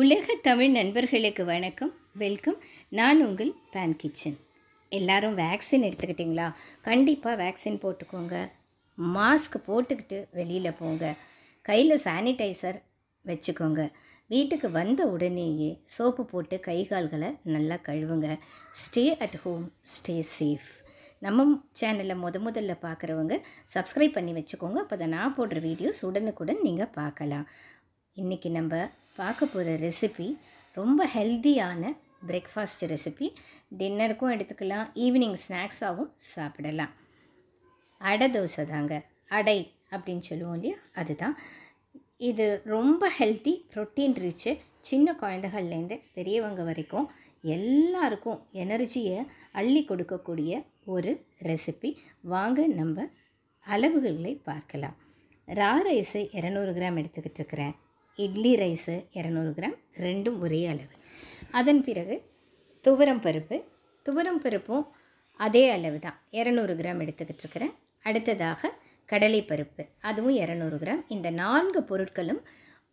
உலக தமிழ் நண்பர்களுக்கு வணக்கம் வெல்கம் நான் உங்கள் பேன் கிச்சன் எல்லோரும் வேக்சின் எடுத்துக்கிட்டிங்களா கண்டிப்பாக வேக்சின் போட்டுக்கோங்க மாஸ்க் போட்டுக்கிட்டு வெளியில் போங்க கையில் சானிடைசர் வச்சுக்கோங்க வீட்டுக்கு வந்த உடனேயே சோப்பு போட்டு கை கால்களை நல்லா கழுவுங்க stay at home stay safe நம்ம சேனலில் முத முதல்ல பார்க்குறவங்க சப்ஸ்கிரைப் பண்ணி வச்சுக்கோங்க அப்போ தான் நான் போடுற வீடியோஸ் உடனுக்குடன் நீங்கள் பார்க்கலாம் இன்றைக்கி நம்ம பார்க்க போகிற ரெசிபி ரொம்ப ஹெல்த்தியான பிரேக்ஃபாஸ்ட் ரெசிபி டின்னருக்கும் எடுத்துக்கலாம் ஈவினிங் ஸ்நாக்ஸாகவும் சாப்பிடலாம் அடை தோசை தாங்க அடை அப்படின்னு சொல்லுவோம் இல்லையா அதுதான் இது ரொம்ப ஹெல்த்தி ப்ரோட்டீன் ரிச்சு சின்ன குழந்தைகள்லேருந்து பெரியவங்க வரைக்கும் எல்லாருக்கும் எனர்ஜியை அள்ளி கொடுக்கக்கூடிய ஒரு ரெசிபி வாங்க நம்ம அளவுகளை பார்க்கலாம் ரா ரைஸை இரநூறு கிராம் எடுத்துக்கிட்டு இருக்கிறேன் இட்லி ரைஸு இரநூறு கிராம் ரெண்டும் ஒரே அளவு அதன் பிறகு துவரம் பருப்பு துவரம் பருப்பும் அதே அளவு தான் இரநூறு கிராம் எடுத்துக்கிட்டு இருக்கிறேன் அடுத்ததாக கடலை பருப்பு அதுவும் இரநூறு கிராம் இந்த நான்கு பொருட்களும்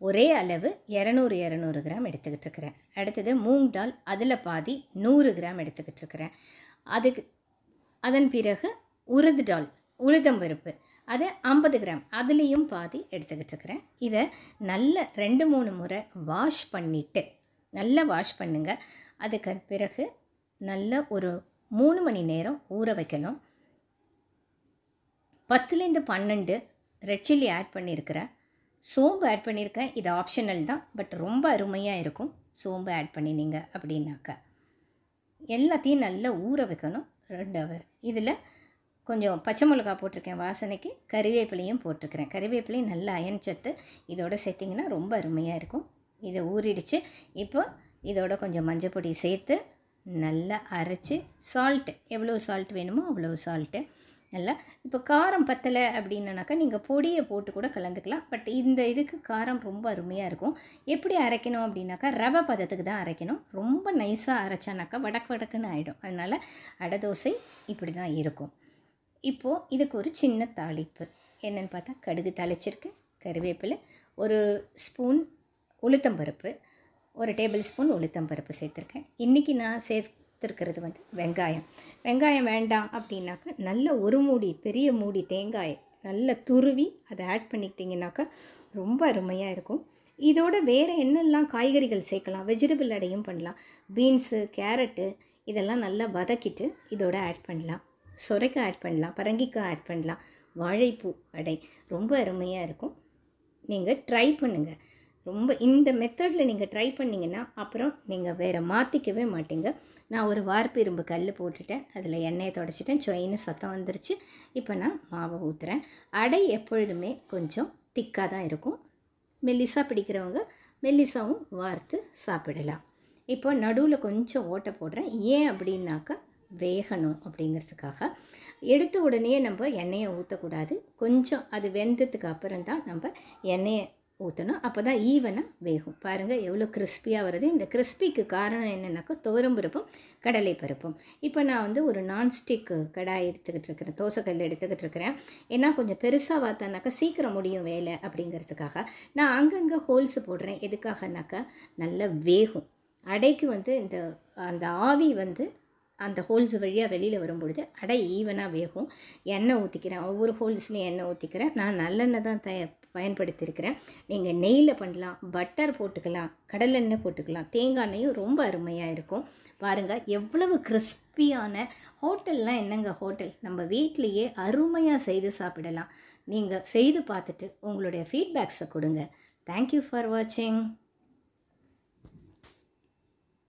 ஒரே அளவு இரநூறு இரநூறு கிராம் எடுத்துக்கிட்டு இருக்கிறேன் அடுத்தது மூங் டால் அதில் பாதி நூறு கிராம் எடுத்துக்கிட்டு இருக்கிறேன் அதுக்கு அதன் பிறகு உருது டால் உளுதம்பருப்பு அது ஐம்பது கிராம் அதுலேயும் பாதி எடுத்துக்கிட்டு இருக்கிறேன் இதை நல்ல ரெண்டு மூணு முறை வாஷ் பண்ணிவிட்டு நல்லா வாஷ் பண்ணுங்கள் அதுக்கு பிறகு நல்ல ஒரு மூணு மணி நேரம் ஊற வைக்கணும் பத்துலேருந்து பன்னெண்டு ரெட் சில்லி ஆட் பண்ணியிருக்கிறேன் சோம்பு ஆட் பண்ணியிருக்கேன் இது ஆப்ஷனல் தான் பட் ரொம்ப அருமையாக இருக்கும் சோம்பு ஆட் பண்ணினீங்க அப்படின்னாக்க எல்லாத்தையும் நல்லா ஊற வைக்கணும் ரெண்டு ஹவர் இதில் கொஞ்சம் பச்சை மிளகா போட்டிருக்கேன் வாசனைக்கு கறிவேப்பிலையும் போட்டிருக்கிறேன் கறிவேப்பிலையும் நல்லா அயன் சத்து இதோடு சேர்த்திங்கன்னா ரொம்ப அருமையாக இருக்கும் இதை ஊறிடுச்சு இப்போ இதோட கொஞ்சம் மஞ்சள் பொடி சேர்த்து நல்லா அரைச்சி சால்ட்டு எவ்வளோ சால்ட் வேணுமோ அவ்வளோ சால்ட்டு நல்லா இப்போ காரம் பத்தலை அப்படின்னாக்கா நீங்கள் பொடியை போட்டு கூட கலந்துக்கலாம் பட் இந்த இதுக்கு காரம் ரொம்ப அருமையாக இருக்கும் எப்படி அரைக்கணும் அப்படின்னாக்கா ரவை பதத்துக்கு தான் அரைக்கணும் ரொம்ப நைஸாக அரைச்சானாக்கா வடக்கு வடக்குன்னு ஆகிடும் அதனால் அடை தோசை இப்படி தான் இருக்கும் இப்போது இதுக்கு ஒரு சின்ன தாளிப்பு என்னென்னு பார்த்தா கடுகு தாளிச்சிருக்கேன் கருவேப்பிலை ஒரு ஸ்பூன் உளுத்தம்பருப்பு ஒரு டேபிள் ஸ்பூன் உளுத்தம்பருப்பு சேர்த்துருக்கேன் இன்றைக்கி நான் சேர்த்துருக்கிறது வந்து வெங்காயம் வெங்காயம் வேண்டாம் அப்படின்னாக்கா நல்ல ஒரு மூடி பெரிய மூடி தேங்காய் நல்ல துருவி அதை ஆட் பண்ணிக்கிட்டிங்கனாக்கா ரொம்ப அருமையாக இருக்கும் இதோட வேறு என்னெல்லாம் காய்கறிகள் சேர்க்கலாம் வெஜிடபிள் அடையும் பண்ணலாம் பீன்ஸு கேரட்டு இதெல்லாம் நல்லா வதக்கிட்டு இதோட ஆட் பண்ணலாம் சொரைக்காய் ஆட் பண்ணலாம் பரங்கிக்காய் ஆட் பண்ணலாம் வாழைப்பூ வடை ரொம்ப அருமையாக இருக்கும் நீங்கள் ட்ரை பண்ணுங்கள் ரொம்ப இந்த மெத்தடில் நீங்கள் ட்ரை பண்ணிங்கன்னா அப்புறம் நீங்கள் வேறு மாற்றிக்கவே மாட்டிங்க நான் ஒரு வார்ப்பிரும்பு கல் போட்டுட்டேன் அதில் எண்ணெயை தொடச்சிட்டேன் சொயின் சத்தம் வந்துருச்சு இப்போ நான் மாவை ஊற்றுறேன் அடை எப்பொழுதுமே கொஞ்சம் திக்காக தான் இருக்கும் மெல்லிசாக பிடிக்கிறவங்க மெல்லிசாவும் வார்த்து சாப்பிடலாம் இப்போ நடுவில் கொஞ்சம் ஓட்டை போடுறேன் ஏன் அப்படின்னாக்கா வேகணும் அப்படிங்கிறதுக்காக எடுத்த உடனே நம்ம எண்ணெயை ஊற்றக்கூடாது கொஞ்சம் அது வெந்ததுக்கு அப்புறம் தான் நம்ம எண்ணெயை ஊற்றணும் அப்போ தான் ஈவனாக வேகும் பாருங்கள் எவ்வளோ கிறிஸ்பியாக வருது இந்த கிறிஸ்பிக்கு காரணம் என்னென்னாக்கா துவரம் பருப்பும் கடலை பருப்பும் இப்போ நான் வந்து ஒரு நான்ஸ்டிக் கடாய் எடுத்துக்கிட்டு இருக்கிறேன் தோசைக்கல் எடுத்துக்கிட்டு இருக்கிறேன் ஏன்னா கொஞ்சம் பெருசாக பார்த்தானாக்கா சீக்கிரம் முடியும் வேலை அப்படிங்கிறதுக்காக நான் அங்கங்கே ஹோல்ஸ் போடுறேன் எதுக்காகனாக்கா நல்லா வேகும் அடைக்கு வந்து இந்த அந்த ஆவி வந்து அந்த ஹோல்ஸ் வழியாக வெளியில் வரும்பொழுது அடை ஈவனாக வேகும் எண்ணெய் ஊற்றிக்கிறேன் ஒவ்வொரு ஹோல்ஸ்லையும் எண்ணெய் ஊற்றிக்கிறேன் நான் நல்லெண்ணெய் தான் தய பயன்படுத்தியிருக்கிறேன் நீங்கள் நெய்யில் பண்ணலாம் பட்டர் போட்டுக்கலாம் கடலெண்ணெய் போட்டுக்கலாம் தேங்காய் எண்ணெயும் ரொம்ப அருமையாக இருக்கும் பாருங்கள் எவ்வளவு கிறிஸ்பியான ஹோட்டல்லாம் என்னங்க ஹோட்டல் நம்ம வீட்லேயே அருமையாக செய்து சாப்பிடலாம் நீங்கள் செய்து பார்த்துட்டு உங்களுடைய ஃபீட்பேக்ஸை கொடுங்க தேங்க்யூ ஃபார் வாட்சிங்